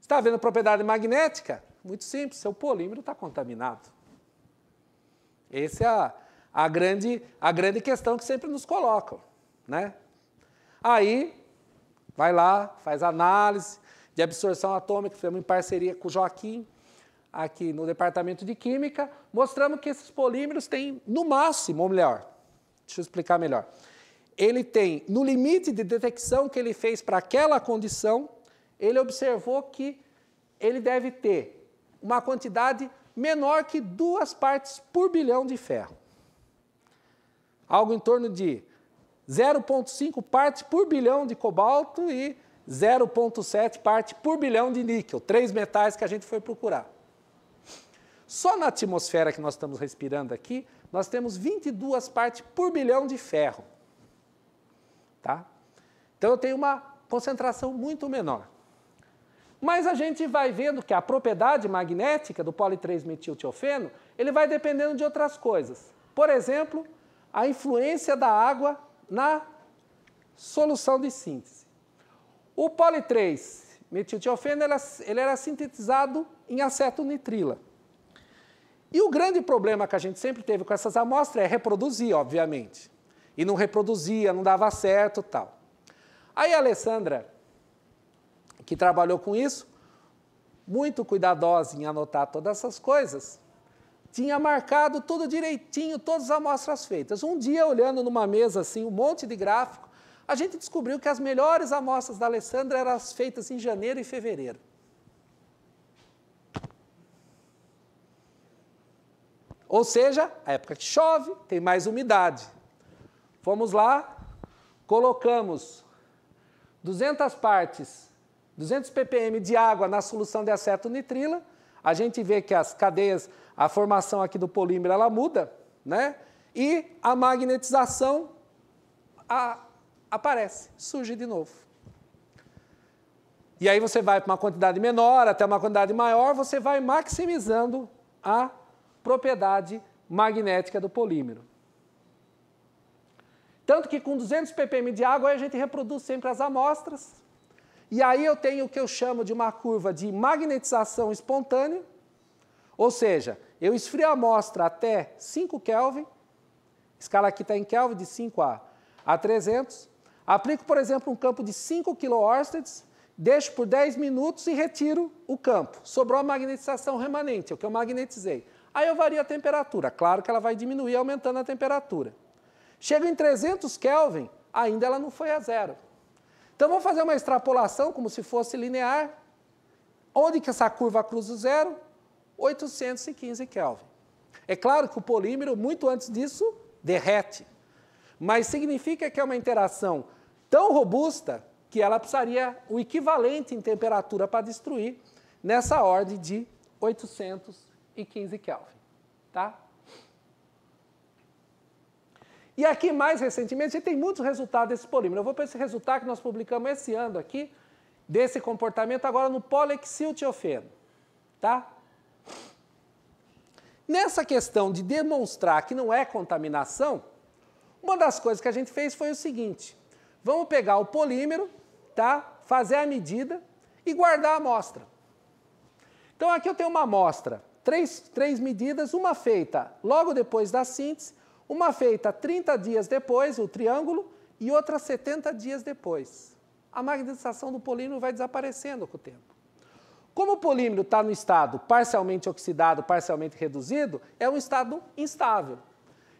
Está vendo propriedade magnética? Muito simples, seu polímero está contaminado. Essa é a, a, grande, a grande questão que sempre nos colocam. Né? Aí, vai lá, faz análise de absorção atômica, fizemos em parceria com o Joaquim, aqui no departamento de Química, mostramos que esses polímeros têm, no máximo, ou melhor, deixa eu explicar melhor, ele tem, no limite de detecção que ele fez para aquela condição, ele observou que ele deve ter uma quantidade menor que duas partes por bilhão de ferro. Algo em torno de 0,5 partes por bilhão de cobalto e 0,7 parte por bilhão de níquel, três metais que a gente foi procurar. Só na atmosfera que nós estamos respirando aqui, nós temos 22 partes por bilhão de ferro. Tá? Então eu tenho uma concentração muito menor. Mas a gente vai vendo que a propriedade magnética do poli 3-metiltiofeno, ele vai dependendo de outras coisas. Por exemplo, a influência da água na solução de síntese. O poli 3-metiltiofeno é, ele era sintetizado em acetonitrila. E o grande problema que a gente sempre teve com essas amostras é reproduzir, obviamente. E não reproduzia, não dava certo tal. Aí a Alessandra, que trabalhou com isso, muito cuidadosa em anotar todas essas coisas, tinha marcado tudo direitinho, todas as amostras feitas. Um dia, olhando numa mesa assim, um monte de gráfico, a gente descobriu que as melhores amostras da Alessandra eram as feitas em janeiro e fevereiro. Ou seja, a época que chove, tem mais umidade. Fomos lá, colocamos 200 partes, 200 ppm de água na solução de acetonitrila, a gente vê que as cadeias, a formação aqui do polímero, ela muda, né? E a magnetização a, aparece, surge de novo. E aí você vai para uma quantidade menor, até uma quantidade maior, você vai maximizando a propriedade magnética do polímero. Tanto que com 200 ppm de água a gente reproduz sempre as amostras. E aí eu tenho o que eu chamo de uma curva de magnetização espontânea, ou seja, eu esfrio a amostra até 5 Kelvin, escala aqui está em Kelvin de 5 a, a 300, aplico, por exemplo, um campo de 5 kΩ, deixo por 10 minutos e retiro o campo. Sobrou a magnetização remanente, é o que eu magnetizei. Aí eu vario a temperatura. Claro que ela vai diminuir aumentando a temperatura. Chega em 300 Kelvin, ainda ela não foi a zero. Então vamos fazer uma extrapolação como se fosse linear. Onde que essa curva cruza o zero? 815 Kelvin. É claro que o polímero, muito antes disso, derrete. Mas significa que é uma interação tão robusta que ela precisaria o equivalente em temperatura para destruir nessa ordem de 800 e 15 Kelvin. Tá? E aqui, mais recentemente, a gente tem muitos resultados desse polímero. Eu vou para esse resultado que nós publicamos esse ano aqui, desse comportamento agora no polexiltiofeno. Tá? Nessa questão de demonstrar que não é contaminação, uma das coisas que a gente fez foi o seguinte: vamos pegar o polímero, tá? fazer a medida e guardar a amostra. Então aqui eu tenho uma amostra três, três medidas, uma feita logo depois da síntese, uma feita 30 dias depois, o triângulo, e outra 70 dias depois. A magnetização do polímero vai desaparecendo com o tempo. Como o polímero está no estado parcialmente oxidado, parcialmente reduzido, é um estado instável.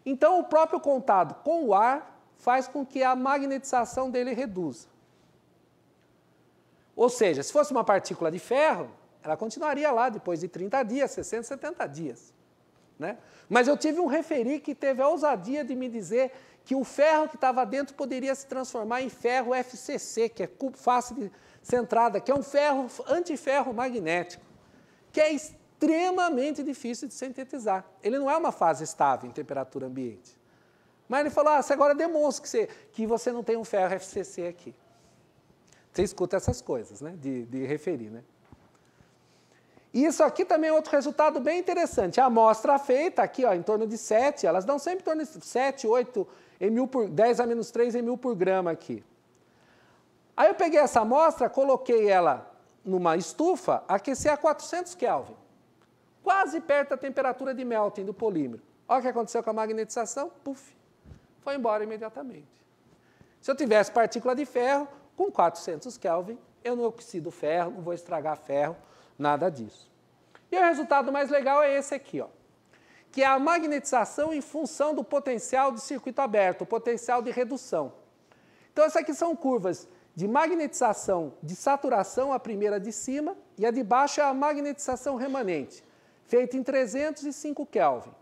Então, o próprio contato com o ar faz com que a magnetização dele reduza. Ou seja, se fosse uma partícula de ferro, ela continuaria lá depois de 30 dias, 60, 70 dias. Né? Mas eu tive um referi que teve a ousadia de me dizer que o ferro que estava dentro poderia se transformar em ferro FCC, que é fácil de centrada, que é um ferro antiferro magnético, que é extremamente difícil de sintetizar. Ele não é uma fase estável em temperatura ambiente. Mas ele falou: ah, você agora demonstra que você, que você não tem um ferro FCC aqui. Você escuta essas coisas, né? De, de referir, né? E isso aqui também é outro resultado bem interessante. A amostra feita aqui, ó, em torno de 7, elas dão sempre em torno de 7, 8 mil por 10 a menos 3 mil por grama aqui. Aí eu peguei essa amostra, coloquei ela numa estufa, aqueci a 400 Kelvin, quase perto da temperatura de melting do polímero. Olha o que aconteceu com a magnetização, puf, foi embora imediatamente. Se eu tivesse partícula de ferro, com 400 Kelvin, eu não oxido ferro, não vou estragar ferro, Nada disso. E o resultado mais legal é esse aqui, ó, que é a magnetização em função do potencial de circuito aberto, o potencial de redução. Então, essas aqui são curvas de magnetização de saturação, a primeira de cima, e a de baixo é a magnetização remanente, feita em 305 Kelvin.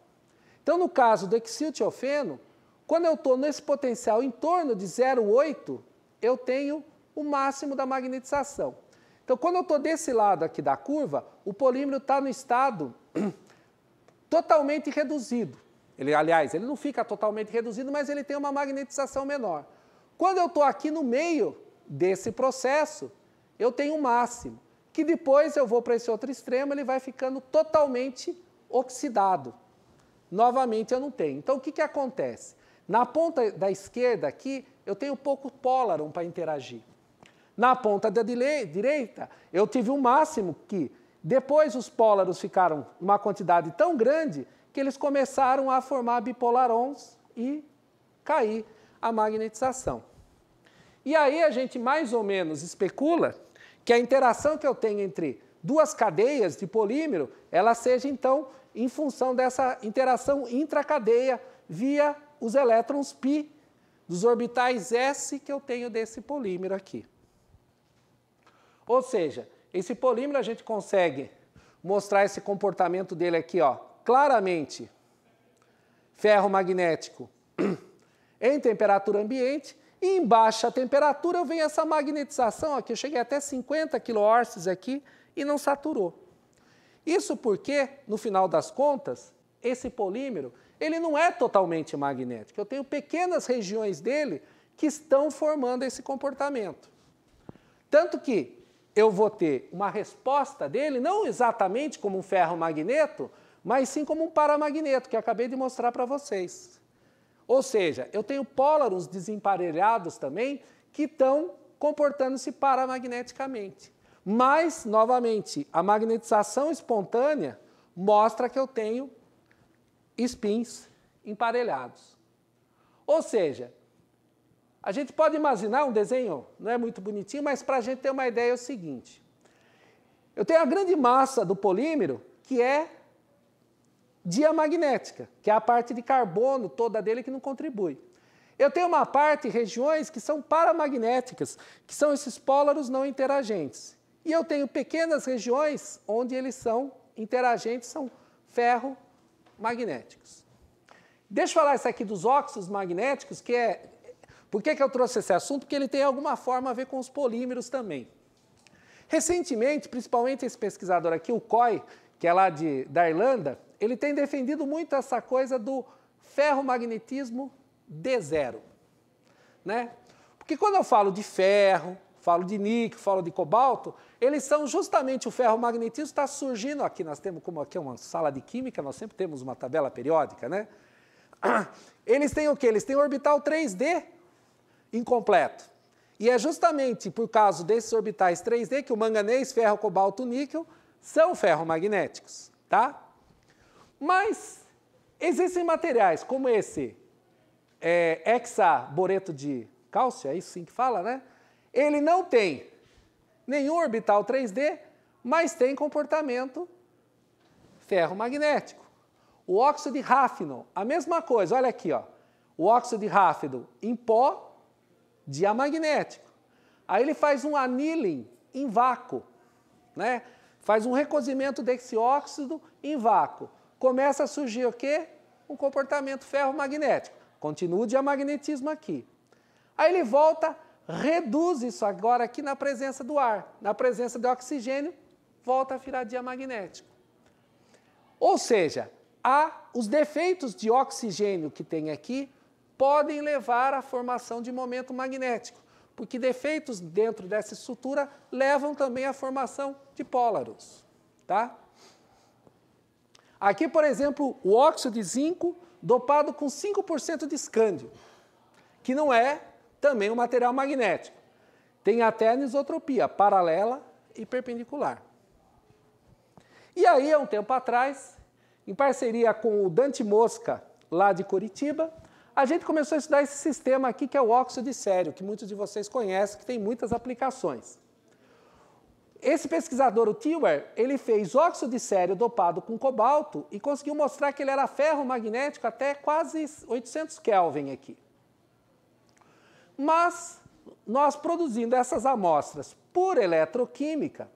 Então, no caso do exiltiofeno, quando eu estou nesse potencial em torno de 0,8, eu tenho o máximo da magnetização. Então, quando eu estou desse lado aqui da curva, o polímero está no estado totalmente reduzido. Ele, aliás, ele não fica totalmente reduzido, mas ele tem uma magnetização menor. Quando eu estou aqui no meio desse processo, eu tenho um máximo, que depois eu vou para esse outro extremo, ele vai ficando totalmente oxidado. Novamente eu não tenho. Então o que, que acontece? Na ponta da esquerda aqui, eu tenho pouco polaron para interagir. Na ponta da direita, eu tive um máximo que depois os pólaros ficaram uma quantidade tão grande que eles começaram a formar bipolarons e cair a magnetização. E aí a gente mais ou menos especula que a interação que eu tenho entre duas cadeias de polímero, ela seja então em função dessa interação intracadeia via os elétrons π dos orbitais s que eu tenho desse polímero aqui. Ou seja, esse polímero a gente consegue mostrar esse comportamento dele aqui, ó, claramente. Ferro magnético em temperatura ambiente e em baixa temperatura vem essa magnetização, aqui eu cheguei até 50 kHz aqui e não saturou. Isso porque, no final das contas, esse polímero, ele não é totalmente magnético. Eu tenho pequenas regiões dele que estão formando esse comportamento. Tanto que eu vou ter uma resposta dele, não exatamente como um ferro-magneto, mas sim como um paramagneto, que acabei de mostrar para vocês. Ou seja, eu tenho pólarons desemparelhados também que estão comportando-se paramagneticamente. Mas, novamente, a magnetização espontânea mostra que eu tenho spins emparelhados. Ou seja, a gente pode imaginar um desenho, não é muito bonitinho, mas para a gente ter uma ideia é o seguinte. Eu tenho a grande massa do polímero, que é diamagnética, que é a parte de carbono toda dele que não contribui. Eu tenho uma parte, regiões que são paramagnéticas, que são esses pólaros não interagentes. E eu tenho pequenas regiões onde eles são interagentes, são ferro magnéticos. Deixa eu falar isso aqui dos óxidos magnéticos, que é por que, que eu trouxe esse assunto? Porque ele tem alguma forma a ver com os polímeros também. Recentemente, principalmente esse pesquisador aqui, o Coy, que é lá de, da Irlanda, ele tem defendido muito essa coisa do ferromagnetismo D0. Né? Porque quando eu falo de ferro, falo de níquel, falo de cobalto, eles são justamente o ferromagnetismo está surgindo aqui. Nós temos, como aqui é uma sala de química, nós sempre temos uma tabela periódica, né? Eles têm o quê? Eles têm orbital 3D incompleto. E é justamente por causa desses orbitais 3D que o manganês, ferro, cobalto, níquel são ferromagnéticos, tá? Mas existem materiais como esse é, hexaboreto de cálcio, é isso sim que fala, né? Ele não tem nenhum orbital 3D, mas tem comportamento ferromagnético. O óxido de ráfino, a mesma coisa, olha aqui, ó. O óxido de ráfido em pó diamagnético. Aí ele faz um annealing em vácuo, né? Faz um recozimento desse óxido em vácuo. Começa a surgir o quê? Um comportamento ferromagnético. Continua o diamagnetismo aqui. Aí ele volta, reduz isso agora aqui na presença do ar, na presença de oxigênio, volta a virar diamagnético. Ou seja, há os defeitos de oxigênio que tem aqui podem levar à formação de momento magnético, porque defeitos dentro dessa estrutura levam também à formação de pólaros. Tá? Aqui, por exemplo, o óxido de zinco dopado com 5% de escândio, que não é também um material magnético. Tem até anisotropia paralela e perpendicular. E aí, há um tempo atrás, em parceria com o Dante Mosca, lá de Curitiba, a gente começou a estudar esse sistema aqui que é o óxido de sério, que muitos de vocês conhecem, que tem muitas aplicações. Esse pesquisador, o Tilwer, ele fez óxido de sério dopado com cobalto e conseguiu mostrar que ele era ferro magnético até quase 800 Kelvin aqui. Mas nós produzindo essas amostras por eletroquímica,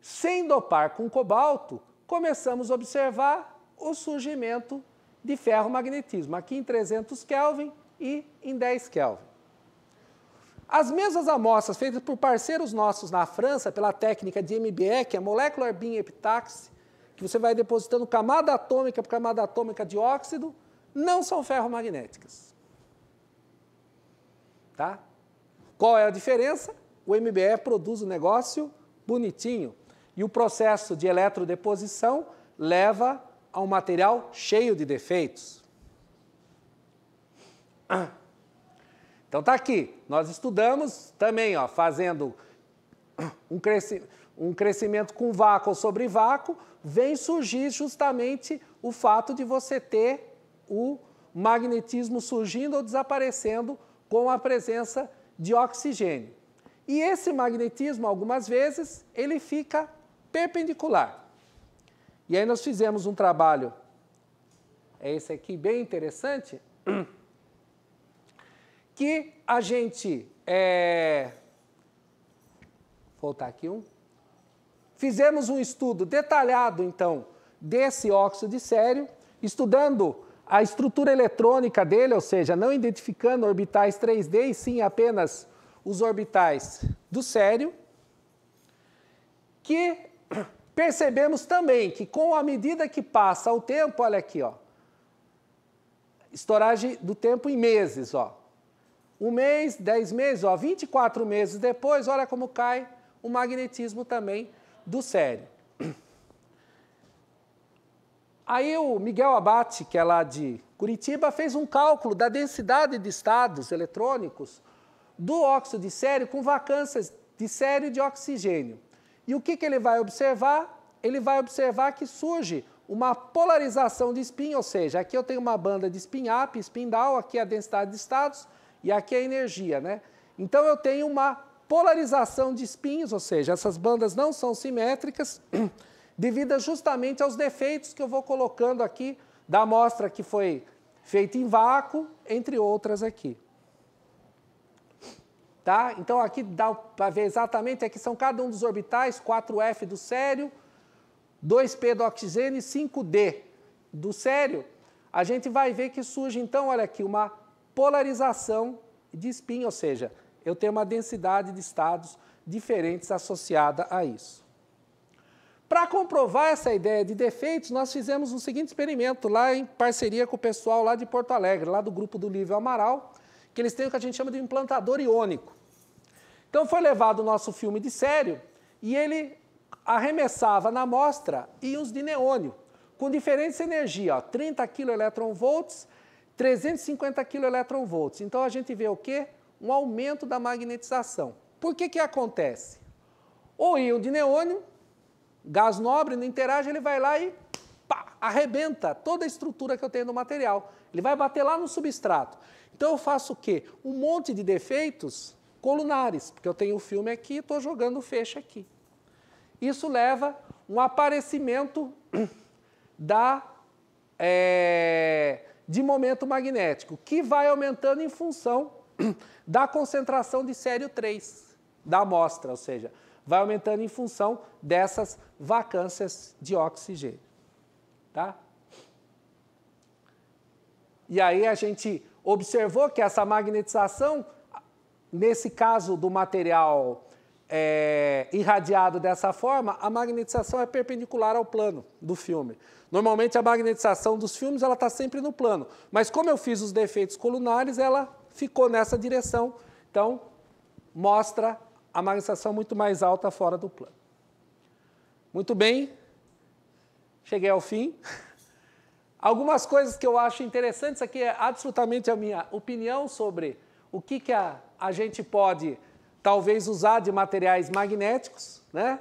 sem dopar com cobalto, começamos a observar o surgimento de ferromagnetismo, aqui em 300 Kelvin e em 10 Kelvin. As mesmas amostras feitas por parceiros nossos na França, pela técnica de MBE, que é Molecular Beam Epitaxy, que você vai depositando camada atômica por camada atômica de óxido, não são ferromagnéticas. Tá? Qual é a diferença? O MBE produz um negócio bonitinho. E o processo de eletrodeposição leva a um material cheio de defeitos. Então tá aqui, nós estudamos também, ó, fazendo um, cresci um crescimento com vácuo sobre vácuo, vem surgir justamente o fato de você ter o magnetismo surgindo ou desaparecendo com a presença de oxigênio. E esse magnetismo, algumas vezes, ele fica perpendicular. E aí nós fizemos um trabalho, é esse aqui, bem interessante, que a gente. É... Vou voltar aqui um. Fizemos um estudo detalhado, então, desse óxido de sério, estudando a estrutura eletrônica dele, ou seja, não identificando orbitais 3D, e sim apenas os orbitais do sério, que Percebemos também que com a medida que passa o tempo, olha aqui, ó, estouragem do tempo em meses, ó. Um mês, dez meses, ó, 24 meses depois, olha como cai o magnetismo também do sério. Aí o Miguel Abate, que é lá de Curitiba, fez um cálculo da densidade de estados eletrônicos do óxido de sério com vacâncias de sério de oxigênio. E o que, que ele vai observar? Ele vai observar que surge uma polarização de spin, ou seja, aqui eu tenho uma banda de spin up, spin down, aqui é a densidade de estados e aqui é a energia, né? Então eu tenho uma polarização de spins, ou seja, essas bandas não são simétricas, devido justamente aos defeitos que eu vou colocando aqui da amostra que foi feita em vácuo, entre outras aqui. Tá? Então aqui dá para ver exatamente aqui são cada um dos orbitais, 4F do sério, 2P do oxigênio e 5D do sério. A gente vai ver que surge então, olha aqui, uma polarização de spin, ou seja, eu tenho uma densidade de estados diferentes associada a isso. Para comprovar essa ideia de defeitos, nós fizemos o um seguinte experimento lá em parceria com o pessoal lá de Porto Alegre, lá do grupo do Livre Amaral, que eles têm o que a gente chama de implantador iônico. Então foi levado o nosso filme de sério e ele arremessava na amostra íons de neônio, com diferentes energia, 30 keV, 350 keV. Então a gente vê o quê? Um aumento da magnetização. Por que que acontece? O íon de neônio, gás nobre, não interage, ele vai lá e pá, arrebenta toda a estrutura que eu tenho no material. Ele vai bater lá no substrato. Então eu faço o quê? Um monte de defeitos colunares, porque eu tenho o filme aqui e estou jogando o feixe aqui. Isso leva um aparecimento da, é, de momento magnético, que vai aumentando em função da concentração de sério 3 da amostra, ou seja, vai aumentando em função dessas vacâncias de oxigênio. Tá? E aí a gente observou que essa magnetização nesse caso do material é, irradiado dessa forma, a magnetização é perpendicular ao plano do filme. Normalmente a magnetização dos filmes ela está sempre no plano, mas como eu fiz os defeitos colunares, ela ficou nessa direção. Então mostra a magnetização muito mais alta fora do plano. Muito bem, cheguei ao fim. Algumas coisas que eu acho interessantes aqui é absolutamente a minha opinião sobre o que, que a, a gente pode talvez usar de materiais magnéticos, né?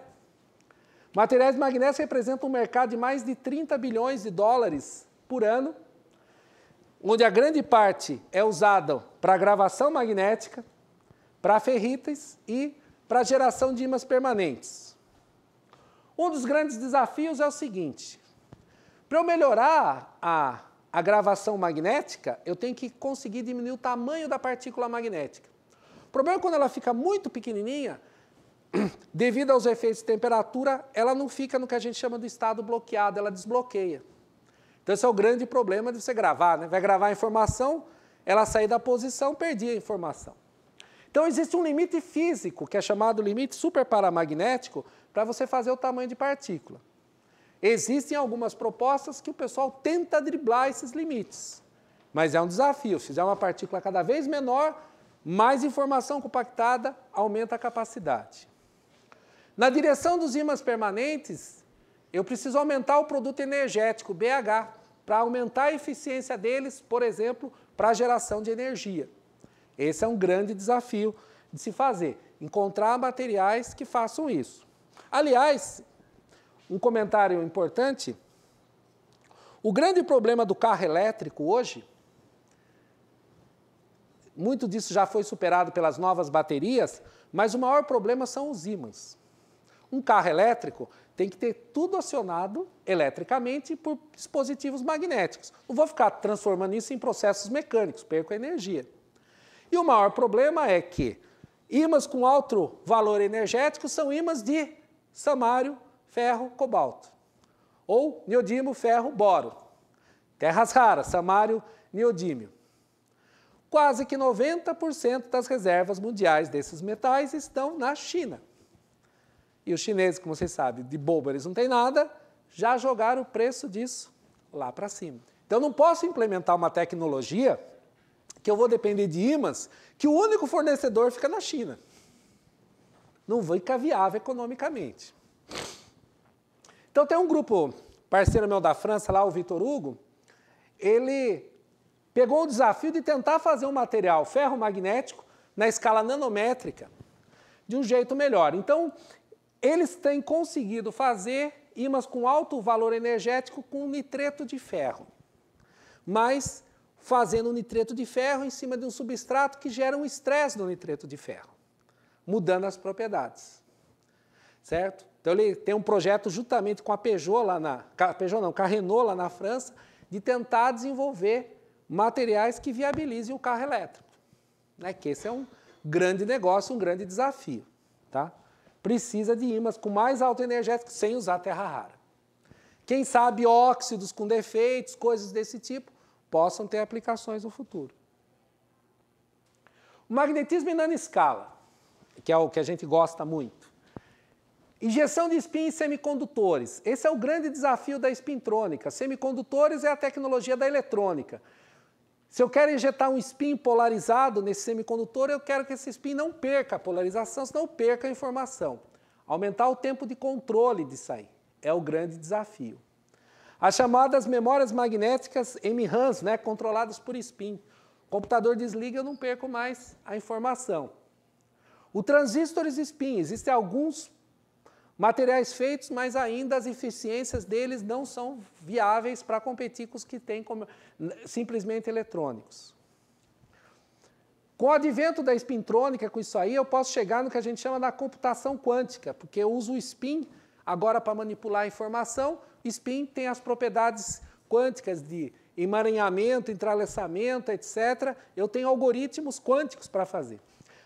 Materiais magnéticos representam um mercado de mais de 30 bilhões de dólares por ano, onde a grande parte é usada para gravação magnética, para ferritas e para geração de ímãs permanentes. Um dos grandes desafios é o seguinte: para eu melhorar a a gravação magnética, eu tenho que conseguir diminuir o tamanho da partícula magnética. O problema é quando ela fica muito pequenininha, devido aos efeitos de temperatura, ela não fica no que a gente chama de estado bloqueado, ela desbloqueia. Então esse é o grande problema de você gravar, né? Vai gravar a informação, ela sair da posição, perdi a informação. Então existe um limite físico, que é chamado limite superparamagnético, para você fazer o tamanho de partícula. Existem algumas propostas que o pessoal tenta driblar esses limites, mas é um desafio. Se fizer uma partícula cada vez menor, mais informação compactada aumenta a capacidade. Na direção dos ímãs permanentes, eu preciso aumentar o produto energético, BH, para aumentar a eficiência deles, por exemplo, para a geração de energia. Esse é um grande desafio de se fazer, encontrar materiais que façam isso. Aliás, um comentário importante. O grande problema do carro elétrico hoje, muito disso já foi superado pelas novas baterias, mas o maior problema são os ímãs. Um carro elétrico tem que ter tudo acionado eletricamente por dispositivos magnéticos. Não vou ficar transformando isso em processos mecânicos, perco energia. E o maior problema é que ímãs com alto valor energético são ímãs de samário ferro, cobalto. Ou neodímio, ferro, boro. Terras raras, samário, neodímio. Quase que 90% das reservas mundiais desses metais estão na China. E os chineses, como vocês sabem, de bobo eles não têm nada, já jogaram o preço disso lá para cima. Então não posso implementar uma tecnologia que eu vou depender de ímãs, que o único fornecedor fica na China. Não vai ficar economicamente. Então tem um grupo, parceiro meu da França, lá o Vitor Hugo, ele pegou o desafio de tentar fazer um material ferromagnético na escala nanométrica de um jeito melhor. Então, eles têm conseguido fazer ímãs com alto valor energético com nitreto de ferro, mas fazendo nitreto de ferro em cima de um substrato que gera um estresse no nitreto de ferro, mudando as propriedades, certo? Então ele tem um projeto juntamente com a Peugeot lá na Peugeot não, com a Renault lá na França, de tentar desenvolver materiais que viabilizem o carro elétrico, né? Que esse é um grande negócio, um grande desafio, tá? Precisa de ímãs com mais alto energético sem usar terra rara. Quem sabe óxidos com defeitos, coisas desse tipo, possam ter aplicações no futuro. O magnetismo em é nanoescala, que é o que a gente gosta muito. Injeção de spin em semicondutores. Esse é o grande desafio da espintrônica. Semicondutores é a tecnologia da eletrônica. Se eu quero injetar um spin polarizado nesse semicondutor, eu quero que esse spin não perca a polarização, senão perca a informação. Aumentar o tempo de controle disso aí é o grande desafio. As chamadas memórias magnéticas MRAMs, né, controladas por spin. O computador desliga, eu não perco mais a informação. O transistores spin, existem alguns Materiais feitos, mas ainda as eficiências deles não são viáveis para competir com os que têm como, simplesmente eletrônicos. Com o advento da espintrônica, com isso aí, eu posso chegar no que a gente chama da computação quântica, porque eu uso o spin agora para manipular a informação. O spin tem as propriedades quânticas de emaranhamento, entrelaçamento, etc. Eu tenho algoritmos quânticos para fazer.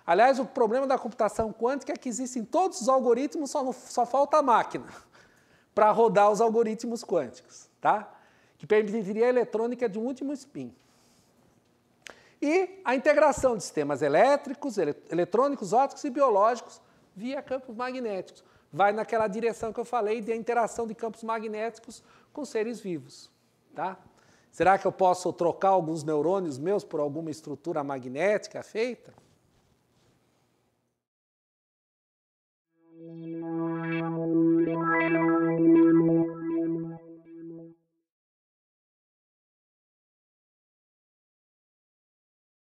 Aliás, o problema da computação quântica é que existem todos os algoritmos, só, no, só falta a máquina para rodar os algoritmos quânticos, tá? que permitiria a eletrônica de um último spin. E a integração de sistemas elétricos, eletrônicos, óticos e biológicos via campos magnéticos. Vai naquela direção que eu falei de interação de campos magnéticos com seres vivos. Tá? Será que eu posso trocar alguns neurônios meus por alguma estrutura magnética feita?